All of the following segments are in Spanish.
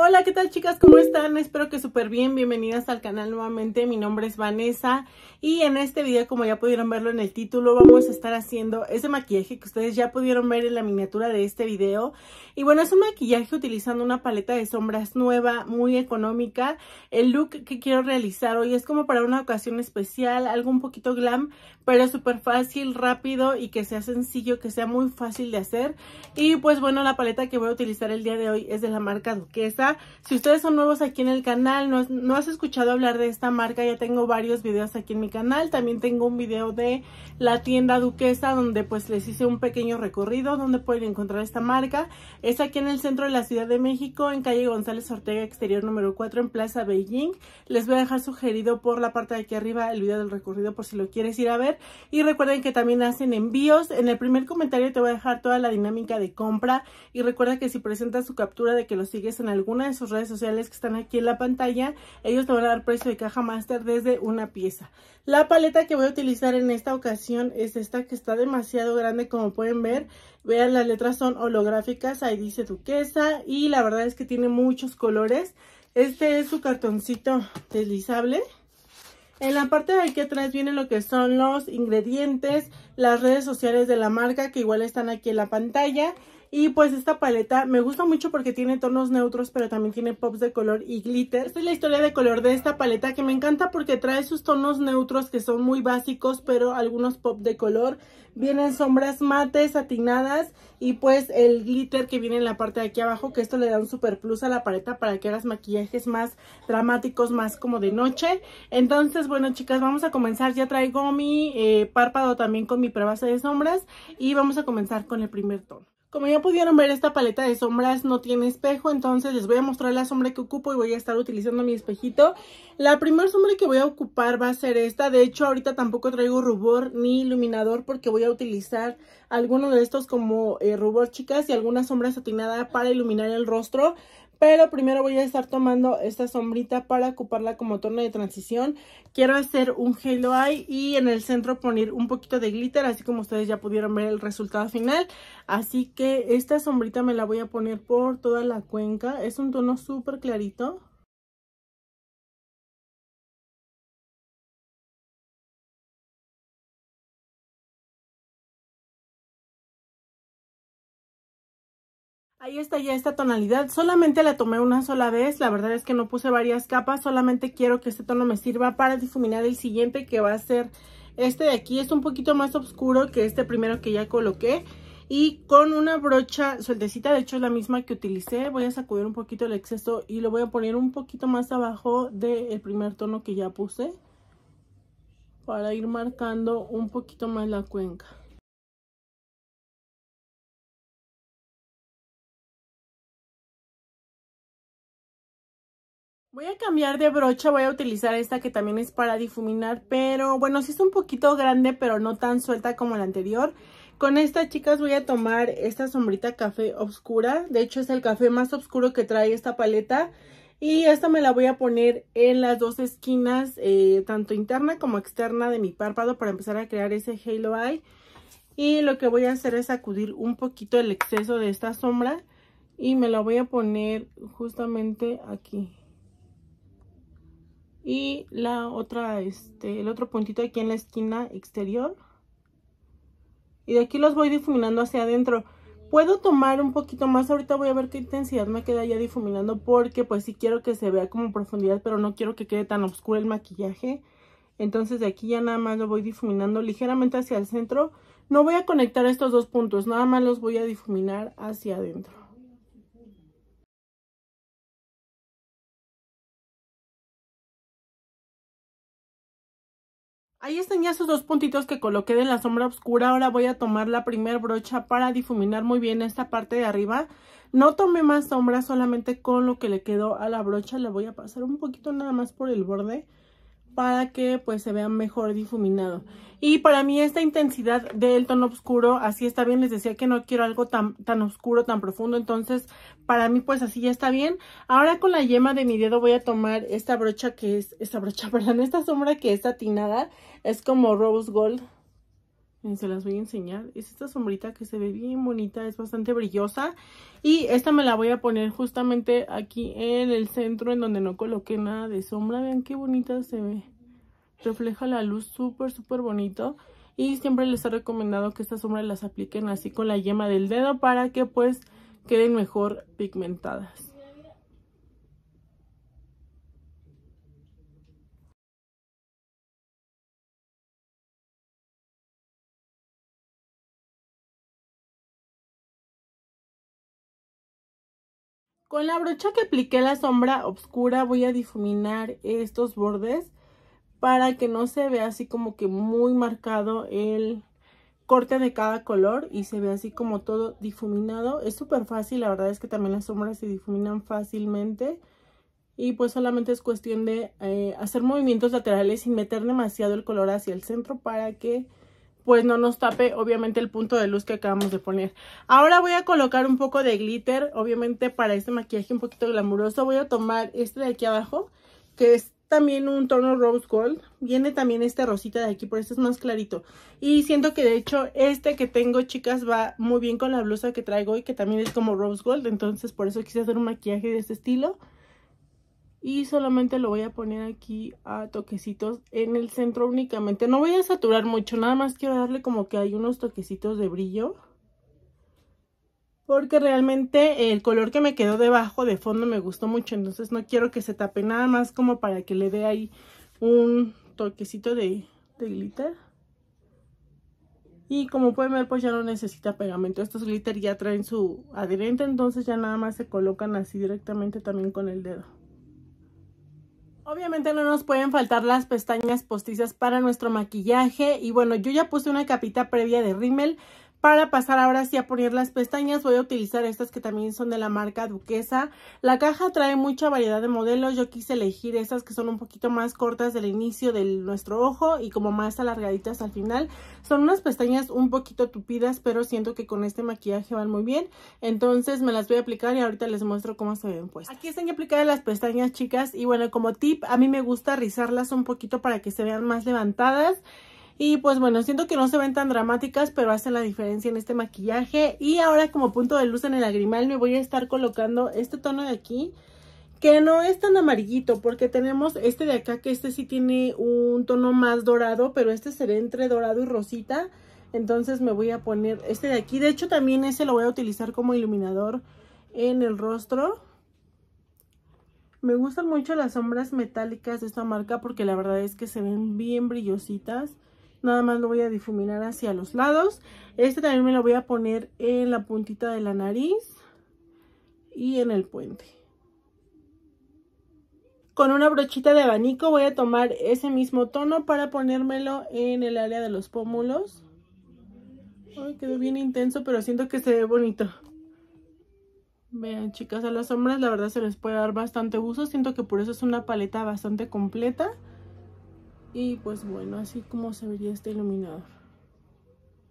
Hola, ¿qué tal chicas? ¿Cómo están? Espero que súper bien. Bienvenidas al canal nuevamente. Mi nombre es Vanessa y en este video, como ya pudieron verlo en el título, vamos a estar haciendo ese maquillaje que ustedes ya pudieron ver en la miniatura de este video. Y bueno, es un maquillaje utilizando una paleta de sombras nueva, muy económica. El look que quiero realizar hoy es como para una ocasión especial, algo un poquito glam, pero súper fácil, rápido y que sea sencillo, que sea muy fácil de hacer. Y pues bueno, la paleta que voy a utilizar el día de hoy es de la marca Duquesa. Si ustedes son nuevos aquí en el canal, no, has escuchado hablar de esta marca, ya tengo varios videos aquí en mi canal. También tengo un video de la tienda Duquesa, donde pues les hice un pequeño recorrido, donde pueden encontrar esta marca. Es aquí en el centro de la Ciudad de México, en calle González Ortega, exterior número 4, en Plaza Beijing. Les voy a dejar sugerido por la parte de aquí arriba el video del recorrido por si lo quieres ir a ver. Y recuerden que también hacen envíos. En el primer comentario te voy a dejar toda la dinámica de compra. Y recuerda que si presentas su captura de que lo sigues en algún de sus redes sociales que están aquí en la pantalla, ellos te van a dar precio de caja master desde una pieza. La paleta que voy a utilizar en esta ocasión es esta que está demasiado grande como pueden ver. Vean, las letras son holográficas, ahí dice Duquesa y la verdad es que tiene muchos colores. Este es su cartoncito deslizable. En la parte de aquí atrás vienen lo que son los ingredientes, las redes sociales de la marca que igual están aquí en la pantalla. Y pues esta paleta me gusta mucho porque tiene tonos neutros, pero también tiene pops de color y glitter. Esta es la historia de color de esta paleta que me encanta porque trae sus tonos neutros que son muy básicos, pero algunos pop de color. Vienen sombras mates, satinadas y pues el glitter que viene en la parte de aquí abajo, que esto le da un super plus a la paleta para que hagas maquillajes más dramáticos, más como de noche. Entonces, bueno chicas, vamos a comenzar. Ya traigo mi eh, párpado también con mi prueba de sombras y vamos a comenzar con el primer tono. Como ya pudieron ver, esta paleta de sombras no tiene espejo, entonces les voy a mostrar la sombra que ocupo y voy a estar utilizando mi espejito. La primera sombra que voy a ocupar va a ser esta, de hecho ahorita tampoco traigo rubor ni iluminador porque voy a utilizar alguno de estos como eh, rubor chicas y alguna sombra satinada para iluminar el rostro pero primero voy a estar tomando esta sombrita para ocuparla como tono de transición. Quiero hacer un halo eye y en el centro poner un poquito de glitter, así como ustedes ya pudieron ver el resultado final. Así que esta sombrita me la voy a poner por toda la cuenca. Es un tono súper clarito. Ahí está ya esta tonalidad, solamente la tomé una sola vez, la verdad es que no puse varias capas, solamente quiero que este tono me sirva para difuminar el siguiente que va a ser este de aquí, es un poquito más oscuro que este primero que ya coloqué y con una brocha sueltecita, de hecho es la misma que utilicé, voy a sacudir un poquito el exceso y lo voy a poner un poquito más abajo del primer tono que ya puse para ir marcando un poquito más la cuenca. Voy a cambiar de brocha, voy a utilizar esta que también es para difuminar, pero bueno, sí es un poquito grande, pero no tan suelta como la anterior. Con esta, chicas, voy a tomar esta sombrita café oscura. De hecho, es el café más oscuro que trae esta paleta. Y esta me la voy a poner en las dos esquinas, eh, tanto interna como externa de mi párpado para empezar a crear ese halo eye. Y lo que voy a hacer es sacudir un poquito el exceso de esta sombra y me la voy a poner justamente aquí y la otra, este, el otro puntito aquí en la esquina exterior. Y de aquí los voy difuminando hacia adentro. Puedo tomar un poquito más, ahorita voy a ver qué intensidad me queda ya difuminando porque pues sí quiero que se vea como profundidad, pero no quiero que quede tan oscuro el maquillaje. Entonces de aquí ya nada más lo voy difuminando ligeramente hacia el centro. No voy a conectar estos dos puntos, nada más los voy a difuminar hacia adentro. Ahí están ya esos dos puntitos que coloqué de la sombra oscura. Ahora voy a tomar la primera brocha para difuminar muy bien esta parte de arriba. No tomé más sombra, solamente con lo que le quedó a la brocha. Le voy a pasar un poquito nada más por el borde para que pues se vea mejor difuminado. Y para mí esta intensidad del tono oscuro, así está bien, les decía que no quiero algo tan, tan oscuro, tan profundo, entonces para mí pues así ya está bien. Ahora con la yema de mi dedo voy a tomar esta brocha que es, esta brocha, perdón, esta sombra que es atinada. es como rose gold, se las voy a enseñar. Es esta sombrita que se ve bien bonita, es bastante brillosa. Y esta me la voy a poner justamente aquí en el centro, en donde no coloqué nada de sombra. Vean qué bonita se ve. Refleja la luz súper, súper bonito. Y siempre les he recomendado que estas sombras las apliquen así con la yema del dedo para que pues queden mejor pigmentadas. Con la brocha que apliqué la sombra oscura voy a difuminar estos bordes para que no se vea así como que muy marcado el corte de cada color y se ve así como todo difuminado. Es súper fácil, la verdad es que también las sombras se difuminan fácilmente y pues solamente es cuestión de eh, hacer movimientos laterales sin meter demasiado el color hacia el centro para que pues no nos tape obviamente el punto de luz que acabamos de poner. Ahora voy a colocar un poco de glitter, obviamente para este maquillaje un poquito glamuroso. Voy a tomar este de aquí abajo, que es también un tono rose gold. Viene también este rosita de aquí, por eso este es más clarito. Y siento que de hecho este que tengo, chicas, va muy bien con la blusa que traigo y que también es como rose gold. Entonces por eso quise hacer un maquillaje de este estilo y solamente lo voy a poner aquí a toquecitos en el centro únicamente. No voy a saturar mucho, nada más quiero darle como que hay unos toquecitos de brillo. Porque realmente el color que me quedó debajo de fondo me gustó mucho, entonces no quiero que se tape nada más como para que le dé ahí un toquecito de, glitter. Y como pueden ver, pues ya no necesita pegamento. Estos glitter ya traen su adherente, entonces ya nada más se colocan así directamente también con el dedo. Obviamente no nos pueden faltar las pestañas postizas para nuestro maquillaje y bueno, yo ya puse una capita previa de rímel para pasar ahora sí a poner las pestañas voy a utilizar estas que también son de la marca Duquesa. La caja trae mucha variedad de modelos, yo quise elegir estas que son un poquito más cortas del inicio de nuestro ojo y como más alargaditas al final. Son unas pestañas un poquito tupidas pero siento que con este maquillaje van muy bien, entonces me las voy a aplicar y ahorita les muestro cómo se ven puestas. Aquí están aplicadas las pestañas chicas y bueno como tip a mí me gusta rizarlas un poquito para que se vean más levantadas. Y pues bueno, siento que no se ven tan dramáticas, pero hacen la diferencia en este maquillaje. Y ahora como punto de luz en el lagrimal me voy a estar colocando este tono de aquí, que no es tan amarillito, porque tenemos este de acá, que este sí tiene un tono más dorado, pero este será entre dorado y rosita. Entonces me voy a poner este de aquí. De hecho, también ese lo voy a utilizar como iluminador en el rostro. Me gustan mucho las sombras metálicas de esta marca porque la verdad es que se ven bien brillositas nada más lo voy a difuminar hacia los lados. Este también me lo voy a poner en la puntita de la nariz y en el puente. Con una brochita de abanico voy a tomar ese mismo tono para ponérmelo en el área de los pómulos. Ay, quedó bien intenso, pero siento que se ve bonito. Vean, chicas, a las sombras la verdad se les puede dar bastante uso. Siento que por eso es una paleta bastante completa y pues bueno así como se vería este iluminador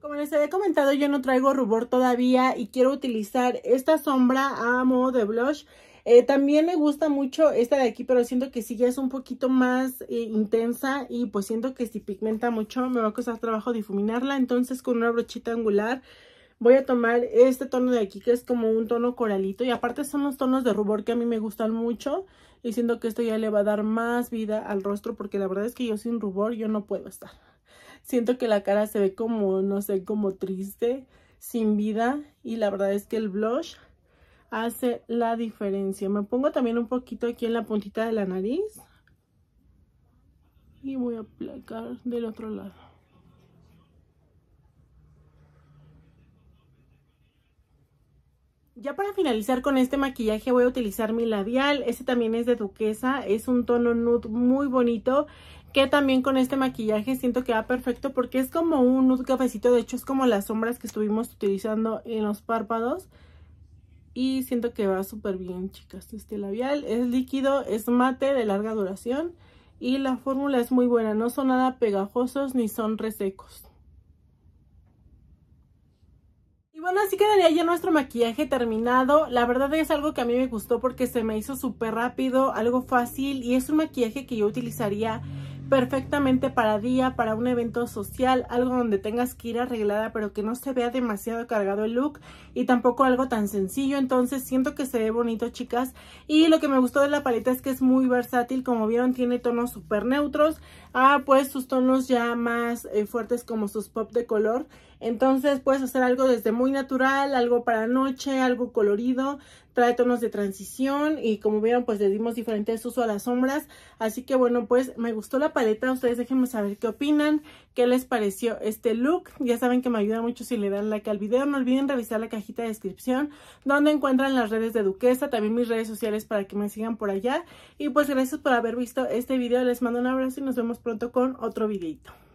como les había comentado yo no traigo rubor todavía y quiero utilizar esta sombra a modo de blush eh, también me gusta mucho esta de aquí, pero siento que sí ya es un poquito más eh, intensa y pues siento que si pigmenta mucho me va a costar trabajo difuminarla. Entonces con una brochita angular voy a tomar este tono de aquí que es como un tono coralito y aparte son los tonos de rubor que a mí me gustan mucho y siento que esto ya le va a dar más vida al rostro porque la verdad es que yo sin rubor yo no puedo estar. Siento que la cara se ve como, no sé, como triste, sin vida y la verdad es que el blush hace la diferencia. Me pongo también un poquito aquí en la puntita de la nariz y voy a aplicar del otro lado. Ya para finalizar con este maquillaje voy a utilizar mi labial, este también es de Duquesa, es un tono nude muy bonito que también con este maquillaje siento que va perfecto porque es como un nude cafecito, de hecho es como las sombras que estuvimos utilizando en los párpados y siento que va súper bien chicas este labial, es líquido, es mate de larga duración y la fórmula es muy buena, no son nada pegajosos ni son resecos. Y bueno, así quedaría ya nuestro maquillaje terminado. La verdad es algo que a mí me gustó porque se me hizo super rápido, algo fácil y es un maquillaje que yo utilizaría perfectamente para día, para un evento social, algo donde tengas que ir arreglada pero que no se vea demasiado cargado el look y tampoco algo tan sencillo, entonces siento que se ve bonito chicas y lo que me gustó de la paleta es que es muy versátil, como vieron tiene tonos súper neutros, ah pues sus tonos ya más eh, fuertes como sus pop de color, entonces puedes hacer algo desde muy natural, algo para noche, algo colorido, trae tonos de transición y como vieron pues le dimos diferentes usos a las sombras así que bueno pues me gustó la paleta ustedes déjenme saber qué opinan qué les pareció este look ya saben que me ayuda mucho si le dan like al video no olviden revisar la cajita de descripción donde encuentran las redes de Duquesa también mis redes sociales para que me sigan por allá y pues gracias por haber visto este video les mando un abrazo y nos vemos pronto con otro videito